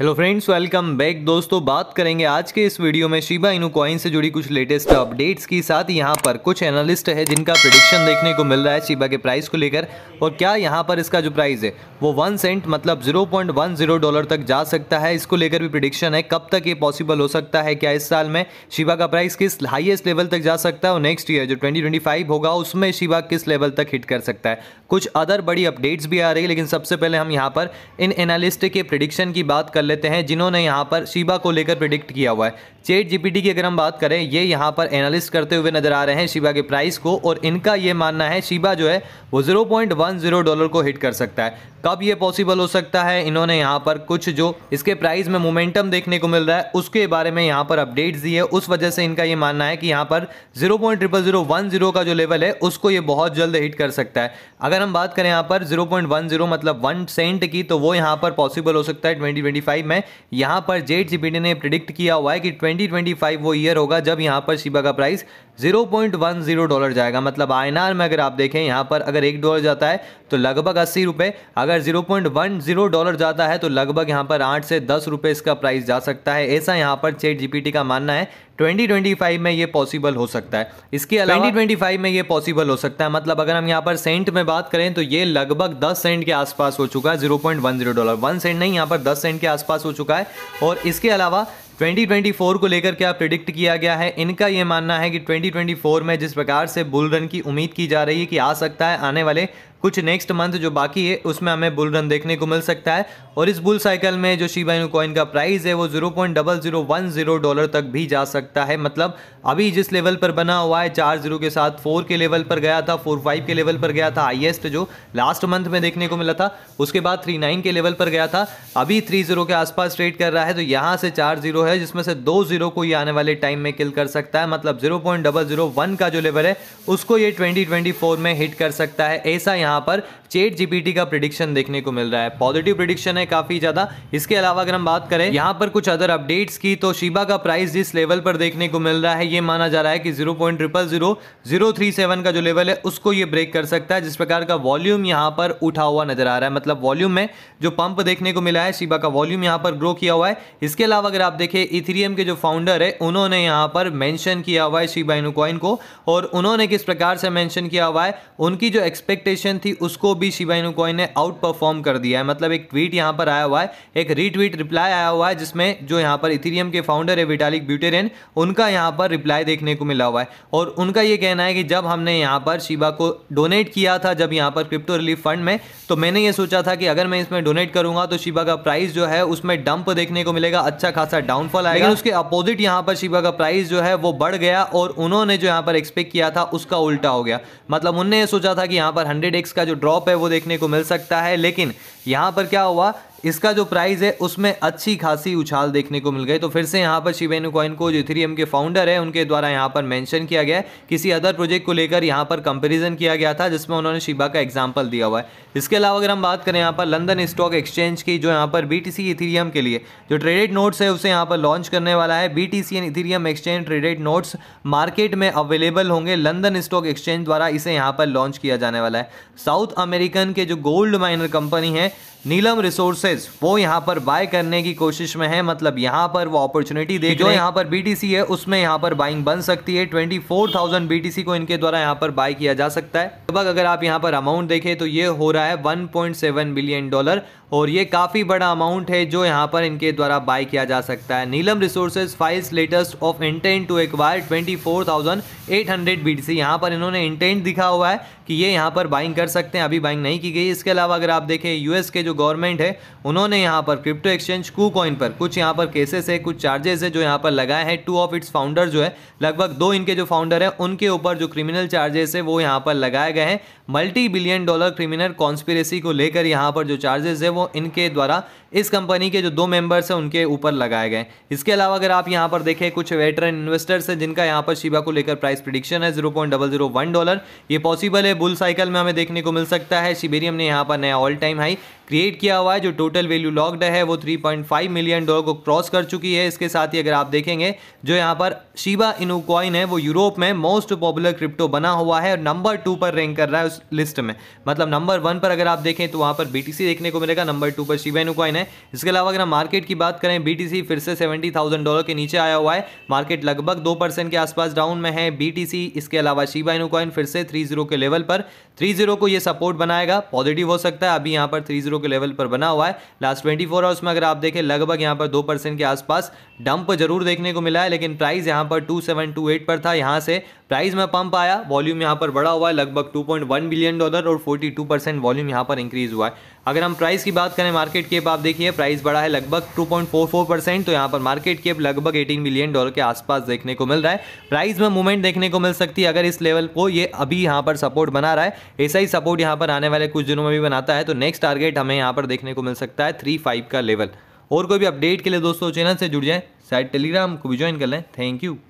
hello friends welcome back दोस्तों बात करेंगे आज के इस वीडियो में शिबा इनू कॉइन से जुड़ी कुछ लेटेस्ट अपडेट्स की साथ यहां पर कुछ एनालिस्ट है जिनका प्रिडिक्शन देखने को मिल रहा है शिबा के प्राइस को लेकर और क्या यहां पर इसका जो प्राइस है वो वन सेंट मतलब 0.10 डॉलर तक जा सकता है इसको लेकर भी प्रिडिक्शन है कब तक ये पॉसिबल हो सकता है क्या इस साल में शिबा का प्राइस किस हाइएस्ट लेवल तक जा सकता है और नेक्स्ट ईयर जो ट्वेंटी होगा उसमें शिबा किस लेवल तक हिट कर सकता है कुछ अदर बड़ी अपडेट्स भी आ रही है लेकिन सबसे पहले हम यहाँ पर इन एनालिस्ट के प्रिडिक्शन की बात कर लेते हैं जिन्होंने यहाँ पर शिबा को लेकर प्रिडिक्ट किया हुआ है चेट जीपीटी की अगर हम बात करें ये यहाँ पर एनालिस्ट करते हुए नजर आ रहे हैं शिबा के प्राइस को और इनका ये मानना है शिबा जो है वो zero point one zero dollar को हिट कर सकता है कब ये पॉसिबल हो सकता है इन्होंने यहाँ पर कुछ जो इसके प्राइस में मोमेंटम देखने को मिल रहा है उसके बारे में यहाँ पर अपडेट्स दी है उस वजह से इनका ये मानना है कि यहाँ पर जीरो का जो लेवल है उसको ये बहुत जल्द हिट कर सकता है अगर हम बात करें यहाँ पर 0.10 मतलब वन सेंट की तो वो यहाँ पर पॉसिबल हो सकता है फाइव में यहाँ पर जेट जीपीडी ने प्रिडिक्ट किया हुआ है कि 2025 वो ईयर होगा जब यहाँ पर शिबा का प्राइस 0.10 डॉलर जाएगा मतलब आईएनआर में अगर आप देखें यहाँ पर अगर एक डॉलर जाता है तो लगभग अस्सी रुपये अगर 0.10 डॉलर जाता है तो लगभग यहाँ पर आठ से दस रुपये इसका प्राइस जा सकता है ऐसा यहाँ पर चेट जीपीटी का मानना है 2025 में ये पॉसिबल हो सकता है इसके अलावा 2025 में ये पॉसिबल हो सकता है मतलब अगर हम यहाँ पर सेंट में बात करें तो ये लगभग 10 सेंट के आसपास हो चुका है 0.10 डॉलर 1 सेंट नहीं यहाँ पर 10 सेंट के आसपास हो चुका है और इसके अलावा 2024 को लेकर क्या प्रिडिक्ट किया गया है इनका ये मानना है कि 2024 में जिस प्रकार से बुल रन की उम्मीद की जा रही है कि आ सकता है आने वाले कुछ नेक्स्ट मंथ जो बाकी है उसमें हमें बुल रन देखने को मिल सकता है और इस बुल साइकिल में जो शिबा इनु कॉइन का प्राइस है वो zero point double zero one zero dollar तक भी जा सकता है मतलब अभी जिस लेवल पर बना हुआ है चार जीरो के साथ फोर के लेवल पर गया था फोर फाइव के लेवल पर गया था हाइएस्ट जो लास्ट मंथ में देखने को मिला था उसके बाद थ्री नाइन के लेवल पर गया था अभी थ्री जीरो के आसपास ट्रेड कर रहा है तो यहाँ से चार जीरो है जिसमें से दो जीरो को ये आने वाले टाइम में किल कर सकता है मतलब zero point double zero one का जो लेवल है उसको ये ट्वेंटी ट्वेंटी फोर में हिट कर सकता है ऐसा यहाँ यहाँ पर चेट जीपीटी का प्रिडिक्शन देखने को मिल रहा है पॉजिटिव प्रिडिक्शन है काफी ज्यादा इसके अलावा अगर हम बात करें यहाँ पर कुछ अदर अपडेट्स की तो शिबा का प्राइस जिस लेवल पर देखने को मिल रहा है ये माना जा रहा है कि zero point triple zero zero three seven का जो लेवल है उसको ये ब्रेक कर सकता है जिस प्रकार का वॉल्यूम यहाँ पर उठा हुआ नजर आ रहा है मतलब वॉल्यूम में जो पंप देखने को मिला है शिबा का वॉल्यूम यहाँ पर ग्रो किया हुआ है इसके अलावा अगर आप देखें इथेरियम के जो फाउंडर है उन्होंने यहाँ पर मैंशन किया हुआ है शिबा इनू को और उन्होंने किस प्रकार से मैंशन किया हुआ है उनकी जो एक्सपेक्टेशन कॉइन थी उसको भी शिवाइनु कॉइन ने आउट परफॉर्म कर दिया है मतलब एक ट्वीट यहाँ पर आया हुआ है एक रीट्वीट रिप्लाई आया हुआ है जिसमें जो यहाँ पर इथीरियम के फाउंडर है विटालिक ब्यूटेरियन उनका यहाँ पर रिप्लाई देखने को मिला हुआ है और उनका ये कहना है कि जब हमने यहाँ पर शिवा को डोनेट किया था जब यहाँ पर क्रिप्टो रिलीफ फंड में तो मैंने ये सोचा था कि अगर मैं इसमें डोनेट करूंगा तो शिवा का प्राइस जो है उसमें डंप देखने को मिलेगा अच्छा खासा डाउनफॉल आएगा उसके अपोजिट यहाँ पर शिवा का प्राइस जो है वो बढ़ गया और उन्होंने जो यहाँ पर एक्सपेक्ट किया था उसका उल्टा हो गया मतलब उनने ये सोचा था कि यहाँ पर हंड्रेड का जो ड्रॉप है वो देखने को मिल सकता है लेकिन यहाँ पर क्या हुआ इसका जो प्राइस है उसमें अच्छी खासी उछाल देखने को मिल गई तो फिर से यहाँ पर शिवेनु कॉइन को जो इथेरियम के फाउंडर है उनके द्वारा यहाँ पर मेंशन किया गया है किसी अदर प्रोजेक्ट को लेकर यहाँ पर कंपैरिजन किया गया था जिसमें उन्होंने शिबा का एग्जांपल दिया हुआ है इसके अलावा अगर हम बात करें यहाँ पर लंदन स्टॉक एक्सचेंज की जो यहाँ पर बी टी के लिए जो ट्रेडेड नोट्स है उसे यहाँ पर लॉन्च करने वाला है B T Ethereum exchange traded notes market में अवेलेबल होंगे लंदन स्टॉक एक्सचेंज द्वारा इसे यहाँ पर लॉन्च किया जाने वाला है साउथ अमेरिकन के जो गोल्ड माइनर कंपनी है नीलम रिसोर्सेज वो यहाँ पर बाय करने की कोशिश में है मतलब यहाँ पर वो अपॉर्चुनिटी देख जो यहाँ पर बीटीसी है उसमें यहाँ पर बाइंग बन सकती है ट्वेंटी फोर थाउजेंड बीटीसी को इनके द्वारा यहाँ पर बाय किया जा सकता है लगभग तो अगर आप यहाँ पर अमाउंट देखें तो ये हो रहा है one point seven billion dollar और ये काफ़ी बड़ा अमाउंट है जो यहाँ पर इनके द्वारा बाय किया जा सकता है Neelam resources files latest of intent to acquire twenty four thousand eight hundred BTC यहाँ पर इन्होंने इंटेंट दिखा हुआ है कि ये यहाँ पर बाइंग कर सकते हैं अभी बाइंग नहीं की गई इसके अलावा अगर आप देखें यूएस के जो गवर्नमेंट है उन्होंने यहाँ पर क्रिप्टो एक्सचेंज कू कॉइन पर कुछ यहाँ पर केसेस है कुछ चार्जेस है जो यहाँ पर लगाए हैं टू ऑफ इट्स फाउंडर जो है लगभग दो इनके जो फाउंडर है उनके ऊपर जो क्रिमिनल चार्जेस है वो यहाँ पर लगाए गए हैं multi billion dollar criminal conspiracy को लेकर यहाँ पर जो चार्जेस है वो इनके द्वारा इस कंपनी के जो दो मेंबर्स हैं उनके ऊपर लगाए गए इसके अलावा अगर आप यहाँ पर देखें कुछ वेटरन इन्वेस्टर्स हैं जिनका यहाँ पर शिबा को लेकर प्राइस प्रिडिक्शन है zero point double zero one dollar ये पॉसिबल है बुल साइकिल में हमें देखने को मिल सकता है शिबेरियम ने यहाँ पर नया ऑल टाइम हाई क्रिएट किया हुआ है जो टोटल वैल्यू लॉक्ड है वो 3.5 मिलियन डॉलर को क्रॉस कर चुकी है इसके साथ ही अगर आप देखेंगे जो यहाँ पर शिबा इनोकॉइन है वो यूरोप में मोस्ट पॉपुलर क्रिप्टो बना हुआ है और नंबर टू पर रैंक कर रहा है उस लिस्ट में मतलब नंबर वन पर अगर आप देखें तो वहाँ पर बी देखने को मिलेगा नंबर टू पर शिबा इनोकॉइन है इसके अलावा अगर हम मार्केट की बात करें बी फिर से सेवेंटी डॉलर के नीचे आया हुआ है मार्केट लगभग दो के आसपास डाउन में है बी इसके अलावा शिबा इनोकॉइन फिर से थ्री के लेवल पर थ्री को ये सपोर्ट बनाएगा पॉजिटिव हो सकता है अभी यहाँ पर थ्री के के लेवल पर बना हुआ है लास्ट ट्वेंटी फोर आवर्स में अगर आप देखें लगभग यहाँ पर दो परसेंट के आसपास डंप जरूर देखने को मिला है लेकिन प्राइस यहाँ पर टू सेवन टू एट पर था यहाँ से प्राइस में पंप आया वॉल्यूम यहाँ पर बढ़ा हुआ है लगभग 2.1 बिलियन डॉलर और 42 परसेंट वॉल्यूम यहाँ पर इंक्रीज हुआ है अगर हम प्राइस की बात करें मार्केट केप आप देखिए प्राइस बढ़ा है लगभग 2.44 परसेंट तो यहाँ पर मार्केट केप लगभग 18 बिलियन डॉलर के आसपास देखने को मिल रहा है प्राइस में मूवमेंट देखने को मिल सकती है अगर इस लेवल को ये अभी यहाँ पर सपोर्ट बना रहा है ऐसा ही सपोर्ट यहाँ पर आने वाले कुछ दिनों में भी बनाता है तो नेक्स्ट टारगेट हमें यहाँ पर देखने को मिल सकता है थ्री का लेवल और कोई भी अपडेट के लिए दोस्तों चैनल से जुड़ जाए शायद टेलीग्राम को भी ज्वाइन कर लें थैंक यू